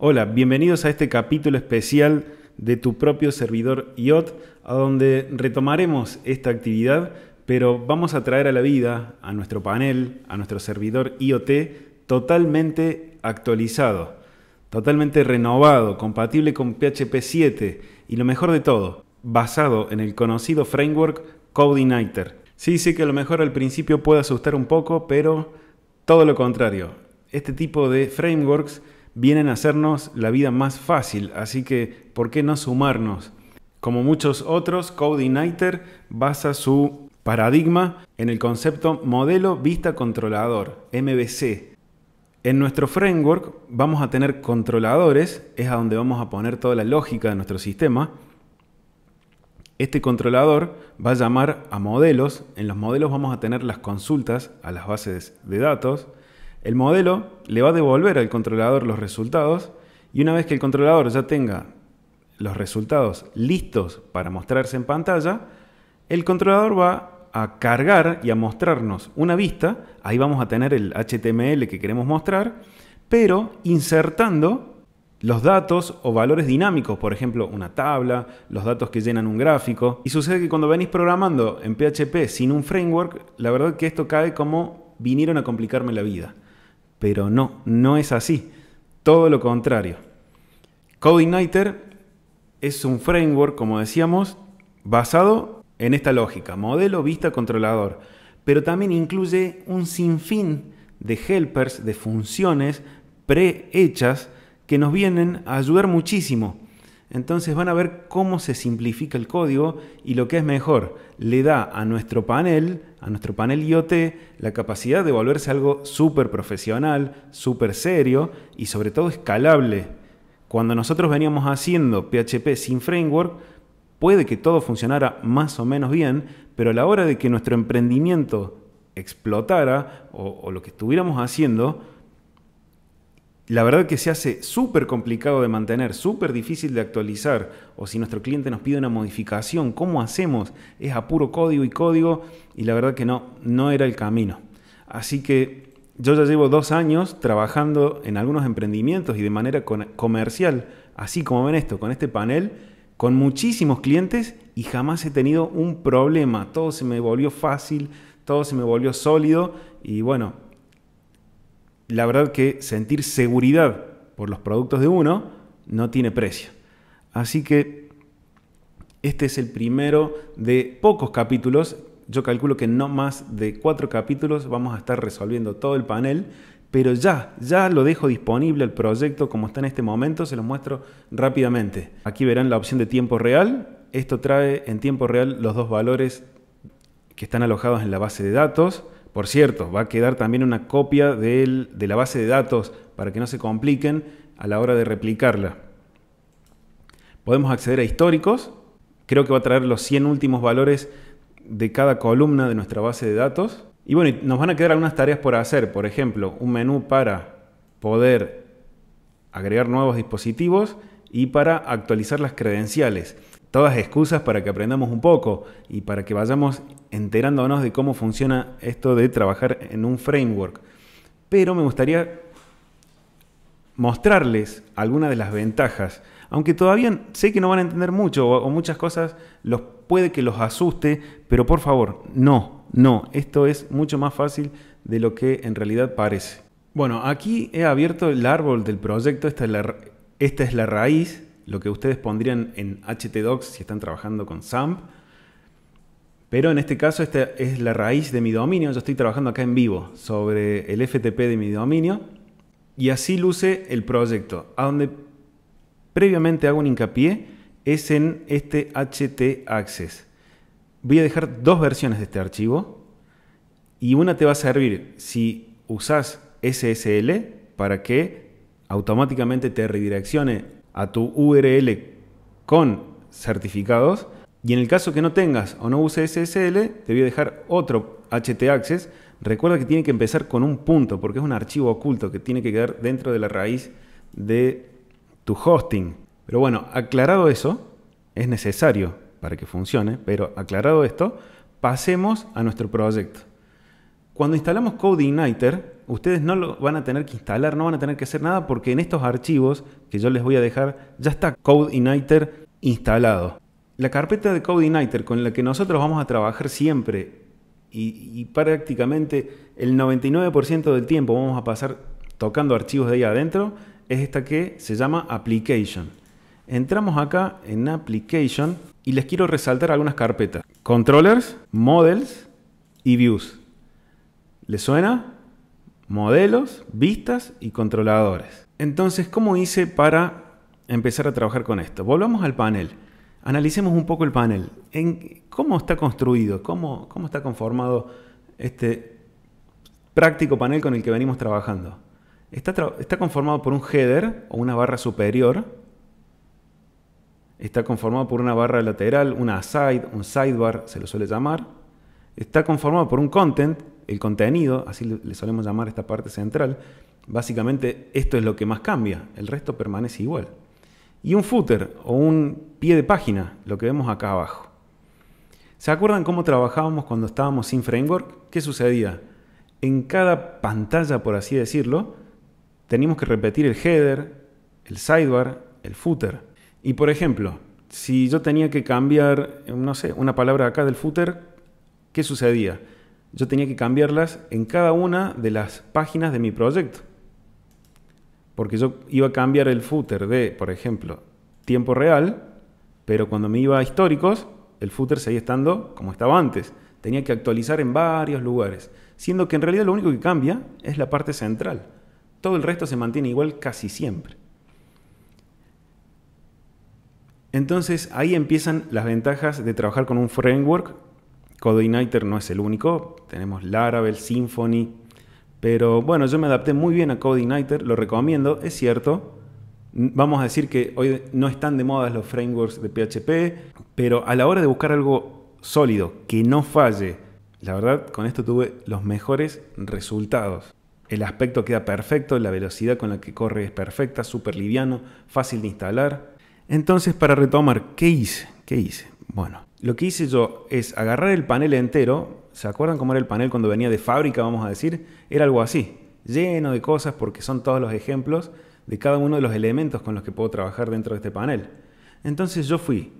Hola, bienvenidos a este capítulo especial de tu propio servidor IOT, a donde retomaremos esta actividad, pero vamos a traer a la vida, a nuestro panel, a nuestro servidor IoT, totalmente actualizado, totalmente renovado, compatible con PHP 7 y lo mejor de todo, basado en el conocido framework CodeIgniter. Sí, sé que a lo mejor al principio puede asustar un poco, pero todo lo contrario. Este tipo de frameworks vienen a hacernos la vida más fácil, así que ¿por qué no sumarnos? Como muchos otros, coding basa su paradigma en el concepto modelo vista controlador, MVC. En nuestro framework vamos a tener controladores, es a donde vamos a poner toda la lógica de nuestro sistema. Este controlador va a llamar a modelos, en los modelos vamos a tener las consultas a las bases de datos, el modelo le va a devolver al controlador los resultados y una vez que el controlador ya tenga los resultados listos para mostrarse en pantalla, el controlador va a cargar y a mostrarnos una vista, ahí vamos a tener el HTML que queremos mostrar, pero insertando los datos o valores dinámicos, por ejemplo, una tabla, los datos que llenan un gráfico. Y sucede que cuando venís programando en PHP sin un framework, la verdad que esto cae como vinieron a complicarme la vida. Pero no, no es así. Todo lo contrario. CodeIgniter es un framework, como decíamos, basado en esta lógica, modelo vista controlador, pero también incluye un sinfín de helpers, de funciones prehechas que nos vienen a ayudar muchísimo entonces van a ver cómo se simplifica el código y lo que es mejor, le da a nuestro panel, a nuestro panel IoT, la capacidad de volverse algo súper profesional, súper serio y sobre todo escalable. Cuando nosotros veníamos haciendo PHP sin framework, puede que todo funcionara más o menos bien, pero a la hora de que nuestro emprendimiento explotara o, o lo que estuviéramos haciendo, la verdad que se hace súper complicado de mantener, súper difícil de actualizar, o si nuestro cliente nos pide una modificación, ¿cómo hacemos? Es a puro código y código, y la verdad que no, no era el camino. Así que yo ya llevo dos años trabajando en algunos emprendimientos y de manera comercial, así como ven esto, con este panel, con muchísimos clientes y jamás he tenido un problema. Todo se me volvió fácil, todo se me volvió sólido y bueno, la verdad que sentir seguridad por los productos de uno no tiene precio. Así que este es el primero de pocos capítulos. Yo calculo que no más de cuatro capítulos vamos a estar resolviendo todo el panel, pero ya, ya lo dejo disponible el proyecto como está en este momento, se lo muestro rápidamente. Aquí verán la opción de tiempo real. Esto trae en tiempo real los dos valores que están alojados en la base de datos. Por cierto, va a quedar también una copia de la base de datos para que no se compliquen a la hora de replicarla. Podemos acceder a históricos. Creo que va a traer los 100 últimos valores de cada columna de nuestra base de datos. Y bueno, nos van a quedar algunas tareas por hacer. Por ejemplo, un menú para poder agregar nuevos dispositivos y para actualizar las credenciales todas excusas para que aprendamos un poco y para que vayamos enterándonos de cómo funciona esto de trabajar en un framework. Pero me gustaría mostrarles algunas de las ventajas, aunque todavía sé que no van a entender mucho o, muchas cosas los puede que los asuste, pero por favor, no, no, esto es mucho más fácil de lo que en realidad parece. Bueno, aquí he abierto el árbol del proyecto, la, esta es la raíz lo que ustedes pondrían en htdocs si están trabajando con SAMP. Pero en este caso esta es la raíz de mi dominio. Yo estoy trabajando acá en vivo sobre el FTP de mi dominio. Y así luce el proyecto. A donde previamente hago un hincapié es en este HT Access. Voy a dejar dos versiones de este archivo. Y una te va a servir si usas SSL para que automáticamente te redireccione a tu URL con certificados. Y en el caso que no tengas o no uses SSL, te voy a dejar otro htaccess. Recuerda que tiene que empezar con un punto porque es un archivo oculto que tiene que quedar dentro de la raíz de tu hosting. Pero bueno, aclarado eso, es necesario para que funcione, pero aclarado esto, pasemos a nuestro proyecto. Cuando instalamos CodeIgniter, ustedes no lo van a tener que instalar, no van a tener que hacer nada porque en estos archivos que yo les voy a dejar ya está CodeIgniter instalado. La carpeta de CodeIgniter con la que nosotros vamos a trabajar siempre y, y prácticamente el 99% del tiempo vamos a pasar tocando archivos de ahí adentro es esta que se llama Application. Entramos acá en Application y les quiero resaltar algunas carpetas. Controllers, Models y Views. ¿Les suena? modelos, vistas y controladores. Entonces, ¿cómo hice para empezar a trabajar con esto? Volvamos al panel. Analicemos un poco el panel. ¿Cómo está construido? ¿Cómo, está conformado este práctico panel con el que venimos trabajando? Está, está conformado por un header o una barra superior. Está conformado por una barra lateral, una side, un sidebar, se lo suele llamar está conformado por un content, el contenido, así le solemos llamar esta parte central. Básicamente esto es lo que más cambia, el resto permanece igual. Y un footer o un pie de página, lo que vemos acá abajo. ¿Se acuerdan cómo trabajábamos cuando estábamos sin framework? ¿Qué sucedía? En cada pantalla, por así decirlo, teníamos que repetir el header, el sidebar, el footer. Y por ejemplo, si yo tenía que cambiar, no sé, una palabra acá del footer ¿Qué sucedía? Yo tenía que cambiarlas en cada una de las páginas de mi proyecto. Porque yo iba a cambiar el footer de, por ejemplo, tiempo real, pero cuando me iba a históricos, el footer seguía estando como estaba antes. Tenía que actualizar en varios lugares. Siendo que en realidad lo único que cambia es la parte central. Todo el resto se mantiene igual casi siempre. Entonces ahí empiezan las ventajas de trabajar con un framework Codeigniter no es el único, tenemos Laravel, Symfony, pero bueno, yo me adapté muy bien a Codeigniter, lo recomiendo, es cierto. Mm, vamos a decir que hoy no están de moda los frameworks de PHP, pero a la hora de buscar algo sólido, que no falle, la verdad con esto tuve los mejores resultados. El aspecto queda perfecto, la velocidad con la que corre es perfecta, súper liviano, fácil de instalar. Entonces, para retomar, ¿qué hice? ¿Qué hice? Bueno, lo que hice yo es agarrar el panel entero, ¿se acuerdan cómo era el panel cuando venía de fábrica, vamos a decir? Era algo así, lleno de cosas porque son todos los ejemplos de cada uno de los elementos con los que puedo trabajar dentro de este panel. Entonces yo fui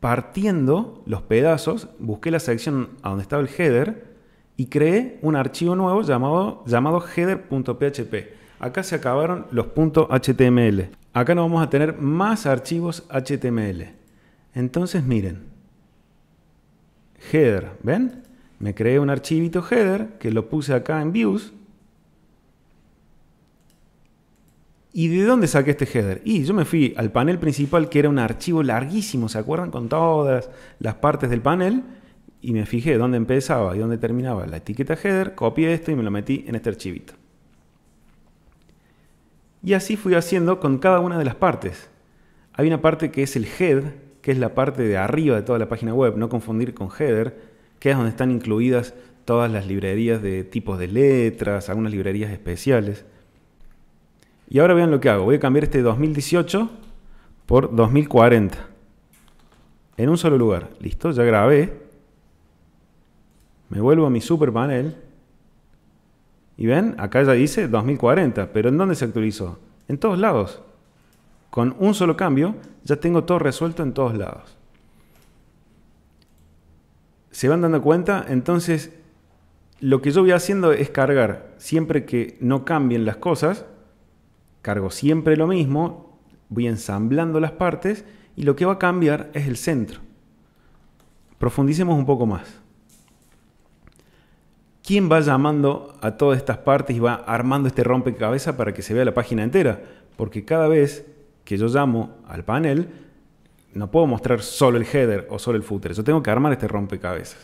partiendo los pedazos, busqué la sección a donde estaba el header y creé un archivo nuevo llamado, llamado header.php. Acá se acabaron los .html. Acá no vamos a tener más archivos HTML. Entonces miren, header. ¿Ven? Me creé un archivito header que lo puse acá en views. ¿Y de dónde saqué este header? Y yo me fui al panel principal que era un archivo larguísimo, ¿se acuerdan? Con todas las partes del panel. Y me fijé dónde empezaba y dónde terminaba la etiqueta header. Copié esto y me lo metí en este archivito. Y así fui haciendo con cada una de las partes. Hay una parte que es el head, que es la parte de arriba de toda la página web, no confundir con header, que es donde están incluidas todas las librerías de tipos de letras, algunas librerías especiales. Y ahora vean lo que hago. Voy a cambiar este 2018 por 2040. En un solo lugar. Listo, ya grabé. Me vuelvo a mi super panel. Y ven, acá ya dice 2040. Pero ¿en dónde se actualizó? En todos lados. Con un solo cambio ya tengo todo resuelto en todos lados. ¿Se van dando cuenta? Entonces, lo que yo voy haciendo es cargar siempre que no cambien las cosas, cargo siempre lo mismo, voy ensamblando las partes y lo que va a cambiar es el centro. Profundicemos un poco más. ¿Quién va llamando a todas estas partes y va armando este rompecabezas para que se vea la página entera? Porque cada vez que yo llamo al panel, no puedo mostrar solo el header o solo el footer. Yo tengo que armar este rompecabezas.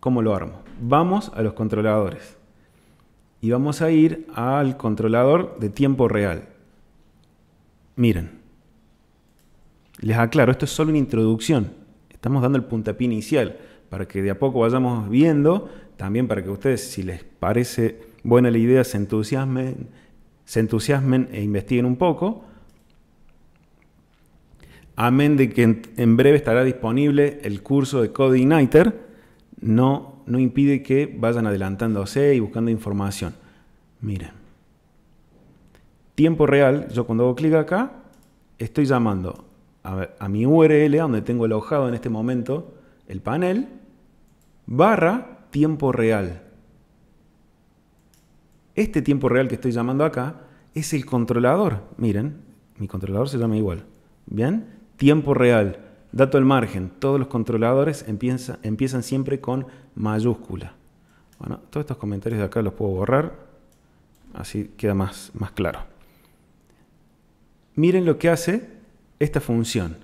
¿Cómo lo armo? Vamos a los controladores. Y vamos a ir al controlador de tiempo real. Miren. Les aclaro, esto es solo una introducción. Estamos dando el puntapié inicial para que de a poco vayamos viendo, también para que ustedes, si les parece buena la idea, se entusiasmen, se entusiasmen e investiguen un poco amén de que en, breve estará disponible el curso de Code Igniter, no, no impide que vayan adelantándose y buscando información. Miren, tiempo real, yo cuando hago clic acá, estoy llamando a, mi URL, donde tengo alojado en este momento el panel, barra tiempo real. Este tiempo real que estoy llamando acá es el controlador. Miren, mi controlador se llama igual. ¿Bien? tiempo real, dato al margen, todos los controladores empiezan siempre con mayúscula. Bueno, todos estos comentarios de acá los puedo borrar, así queda más, más claro. Miren lo que hace esta función.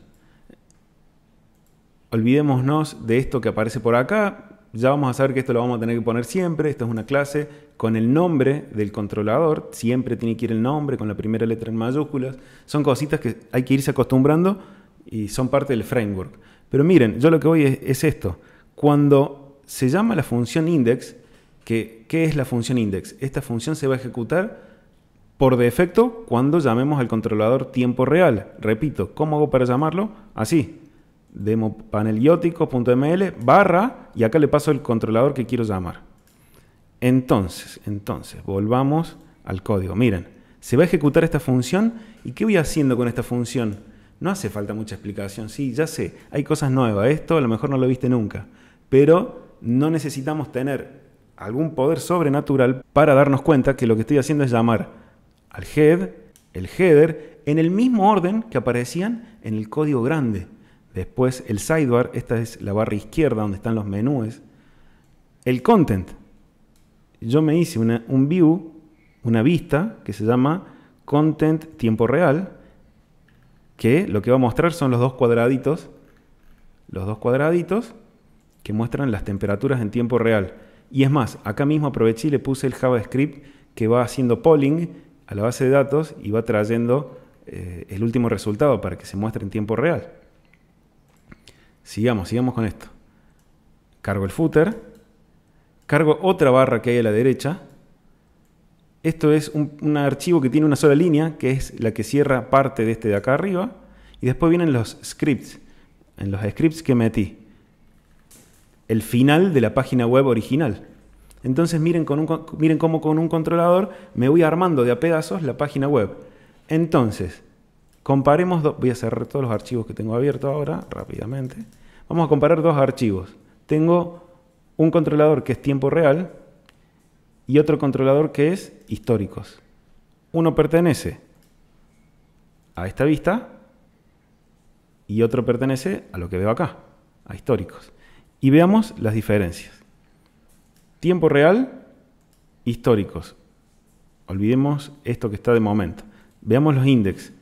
Olvidémonos de esto que aparece por acá, ya vamos a saber que esto lo vamos a tener que poner siempre, esta es una clase con el nombre del controlador, siempre tiene que ir el nombre con la primera letra en mayúsculas, son cositas que hay que irse acostumbrando y son parte del framework. Pero miren, yo lo que voy es, esto. Cuando se llama la función index, que, ¿qué es la función index? Esta función se va a ejecutar por defecto cuando llamemos al controlador tiempo real. Repito, ¿cómo hago para llamarlo? Así, demo barra y acá le paso el controlador que quiero llamar. Entonces, entonces, volvamos al código. Miren, se va a ejecutar esta función y ¿qué voy haciendo con esta función? No hace falta mucha explicación, sí, ya sé, hay cosas nuevas, esto a lo mejor no lo viste nunca, pero no necesitamos tener algún poder sobrenatural para darnos cuenta que lo que estoy haciendo es llamar al head, el header, en el mismo orden que aparecían en el código grande. Después el sidebar, esta es la barra izquierda donde están los menús. El content. Yo me hice un view, una vista que se llama content tiempo real que lo que va a mostrar son los dos cuadraditos, los dos cuadraditos que muestran las temperaturas en tiempo real. Y es más, acá mismo aproveché y le puse el JavaScript que va haciendo polling a la base de datos y va trayendo eh, el último resultado para que se muestre en tiempo real. Sigamos, sigamos con esto. Cargo el footer, cargo otra barra que hay a la derecha, esto es un, archivo que tiene una sola línea, que es la que cierra parte de este de acá arriba. Y después vienen los scripts, en los scripts que metí. El final de la página web original. Entonces miren, miren cómo con un controlador me voy armando de a pedazos la página web. Entonces, comparemos, voy a cerrar todos los archivos que tengo abiertos ahora rápidamente. Vamos a comparar dos archivos. Tengo un controlador que es tiempo real, y otro controlador que es históricos. Uno pertenece a esta vista y otro pertenece a lo que veo acá, a históricos. Y veamos las diferencias. Tiempo real, históricos. Olvidemos esto que está de momento. Veamos los índices.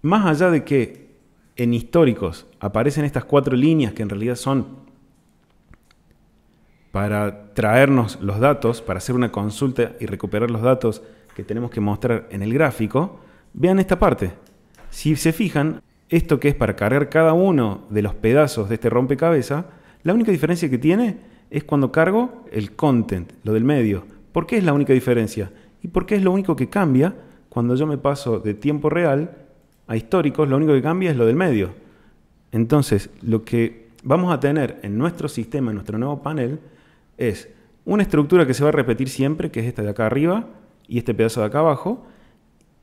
Más allá de que en históricos aparecen estas cuatro líneas que en realidad son para traernos los datos, para hacer una consulta y recuperar los datos que tenemos que mostrar en el gráfico, vean esta parte. Si se fijan, esto que es para cargar cada uno de los pedazos de este rompecabezas, la única diferencia que tiene es cuando cargo el content, lo del medio. ¿Por qué es la única diferencia? ¿Y por qué es lo único que cambia cuando yo me paso de tiempo real a históricos? Lo único que cambia es lo del medio. Entonces, lo que vamos a tener en nuestro sistema, en nuestro nuevo panel, es una estructura que se va a repetir siempre, que es esta de acá arriba y este pedazo de acá abajo.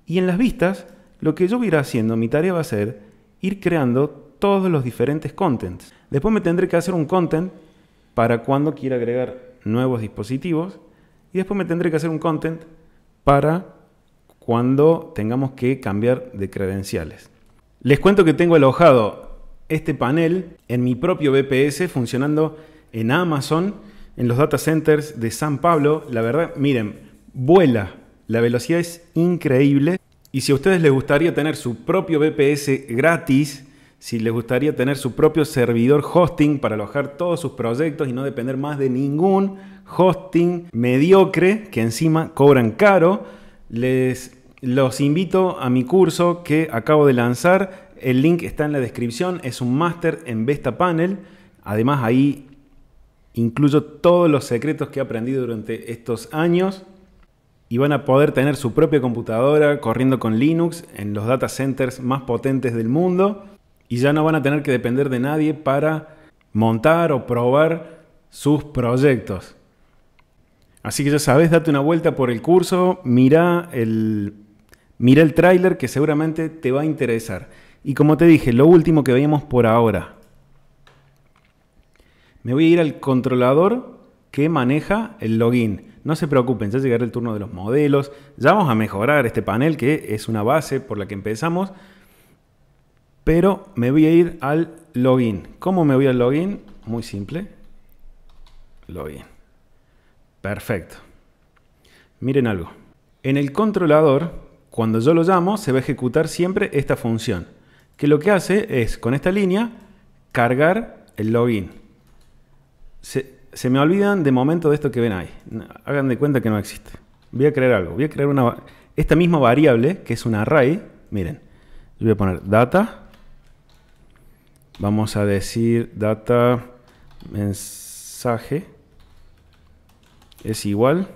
Y en las vistas, lo que yo voy a ir haciendo, mi tarea va a ser ir creando todos los diferentes contents. Después me tendré que hacer un content para cuando quiera agregar nuevos dispositivos. Y después me tendré que hacer un content para cuando tengamos que cambiar de credenciales. Les cuento que tengo alojado este panel en mi propio BPS funcionando en Amazon en los data centers de San Pablo. La verdad, miren, vuela. La velocidad es increíble. Y si a ustedes les gustaría tener su propio BPS gratis, si les gustaría tener su propio servidor hosting para alojar todos sus proyectos y no depender más de ningún hosting mediocre que encima cobran caro, les los invito a mi curso que acabo de lanzar. El link está en la descripción, es un máster en Vesta Panel. Además ahí Incluyo todos los secretos que he aprendido durante estos años y van a poder tener su propia computadora corriendo con Linux en los data centers más potentes del mundo y ya no van a tener que depender de nadie para montar o probar sus proyectos. Así que ya sabes, date una vuelta por el curso, mira el, mira el tráiler que seguramente te va a interesar. Y como te dije, lo último que veíamos por ahora, me voy a ir al controlador que maneja el login. No se preocupen, ya llegará el turno de los modelos, ya vamos a mejorar este panel que es una base por la que empezamos, pero me voy a ir al login. ¿Cómo me voy al login? Muy simple, login. Perfecto. Miren algo. En el controlador, cuando yo lo llamo, se va a ejecutar siempre esta función, que lo que hace es, con esta línea, cargar el login se, me olvidan de momento de esto que ven ahí. Hagan de cuenta que no existe. Voy a crear algo. Voy a crear una, esta misma variable, que es un array. Miren, voy a poner data. Vamos a decir data mensaje es igual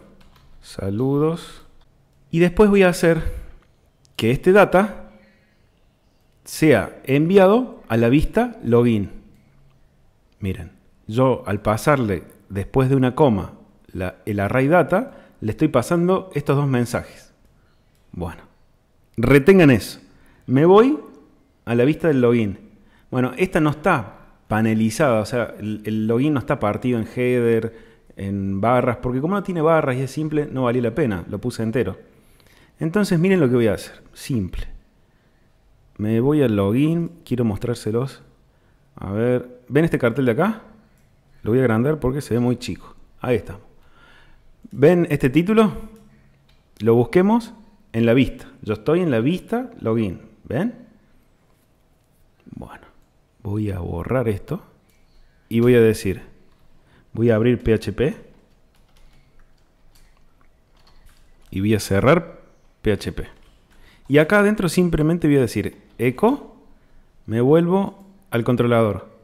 saludos. Y después voy a hacer que este data sea enviado a la vista login. Miren yo al pasarle después de una coma el array data, le estoy pasando estos dos mensajes. Bueno, retengan eso. Me voy a la vista del login. Bueno, esta no está panelizada, o sea, el, el login no está partido en header, en barras, porque como no tiene barras y es simple, no valía la pena, lo puse entero. Entonces miren lo que voy a hacer, simple. Me voy al login, quiero mostrárselos. A ver, ¿ven este cartel de acá? Lo voy a agrandar porque se ve muy chico. Ahí estamos. ¿Ven este título? Lo busquemos en la vista. Yo estoy en la vista login. ¿Ven? Bueno, voy a borrar esto y voy a decir, voy a abrir PHP y voy a cerrar PHP. Y acá adentro simplemente voy a decir echo, me vuelvo al controlador.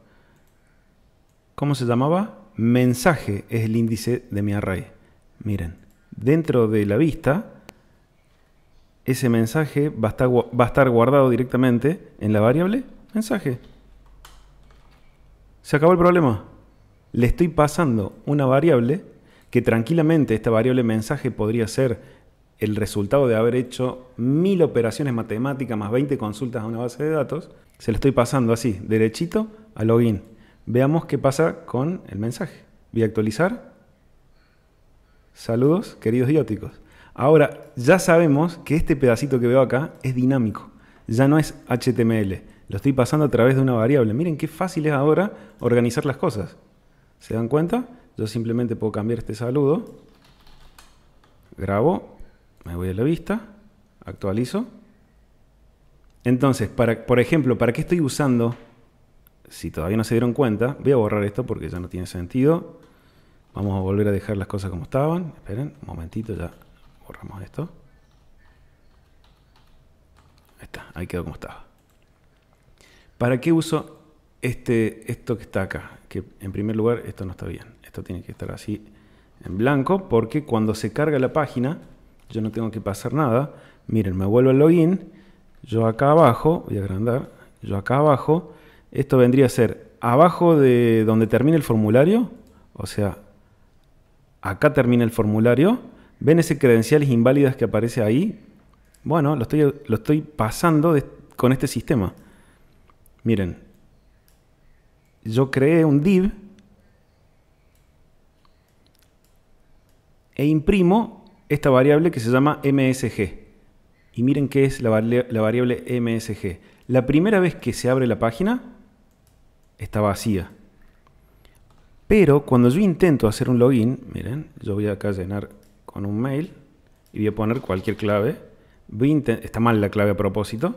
¿Cómo se llamaba? Mensaje es el índice de mi array. Miren, dentro de la vista, ese mensaje va a estar, guardado directamente en la variable mensaje. Se acabó el problema. Le estoy pasando una variable que tranquilamente esta variable mensaje podría ser el resultado de haber hecho mil operaciones matemáticas más 20 consultas a una base de datos. Se lo estoy pasando así, derechito a login. Veamos qué pasa con el mensaje. Voy a actualizar. Saludos, queridos dióticos. Ahora, ya sabemos que este pedacito que veo acá es dinámico. Ya no es HTML. Lo estoy pasando a través de una variable. Miren qué fácil es ahora organizar las cosas. ¿Se dan cuenta? Yo simplemente puedo cambiar este saludo. Grabo. Me voy a la vista. Actualizo. Entonces, para, por ejemplo, ¿para qué estoy usando si todavía no se dieron cuenta, voy a borrar esto porque ya no tiene sentido. Vamos a volver a dejar las cosas como estaban. Esperen, un momentito, ya borramos esto. Ahí está, ahí quedó como estaba. ¿Para qué uso este, esto que está acá? Que en primer lugar, esto no está bien. Esto tiene que estar así en blanco porque cuando se carga la página, yo no tengo que pasar nada. Miren, me vuelvo al login. Yo acá abajo, voy a agrandar, yo acá abajo esto vendría a ser abajo de donde termina el formulario, o sea, acá termina el formulario. ¿Ven ese credenciales inválidas que aparece ahí? Bueno, lo estoy, lo estoy pasando con este sistema. Miren, yo creé un div e imprimo esta variable que se llama MSG. Y miren qué es la, la variable MSG. La primera vez que se abre la página, está vacía. Pero cuando yo intento hacer un login, miren, yo voy acá a llenar con un mail y voy a poner cualquier clave. está mal la clave a propósito.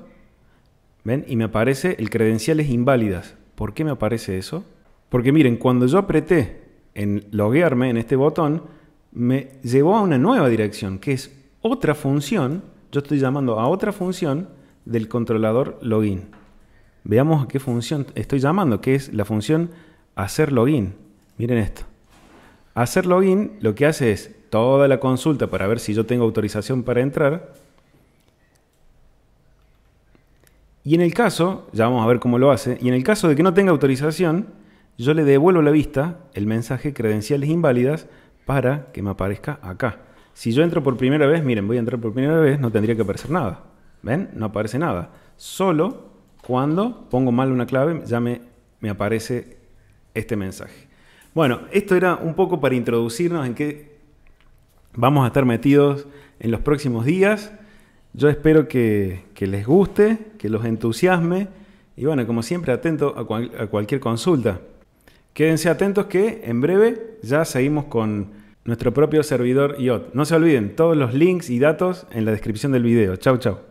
¿Ven? Y me aparece el credenciales inválidas. ¿Por qué me aparece eso? Porque miren, cuando yo apreté en loguearme en este botón, me llevó a una nueva dirección, que es otra función. Yo estoy llamando a otra función del controlador login veamos a qué función estoy llamando, que es la función hacer login. Miren esto. Hacer login lo que hace es toda la consulta para ver si yo tengo autorización para entrar. Y en el caso, ya vamos a ver cómo lo hace, y en el caso de que no tenga autorización, yo le devuelvo la vista el mensaje credenciales inválidas para que me aparezca acá. Si yo entro por primera vez, miren, voy a entrar por primera vez, no tendría que aparecer nada. ¿Ven? No aparece nada. Solo cuando pongo mal una clave ya me, me aparece este mensaje. Bueno, esto era un poco para introducirnos en qué vamos a estar metidos en los próximos días. Yo espero que, les guste, que los entusiasme y bueno, como siempre, atento a, a cualquier consulta. Quédense atentos que en breve ya seguimos con nuestro propio servidor IOT. No se olviden, todos los links y datos en la descripción del video. Chau, chau.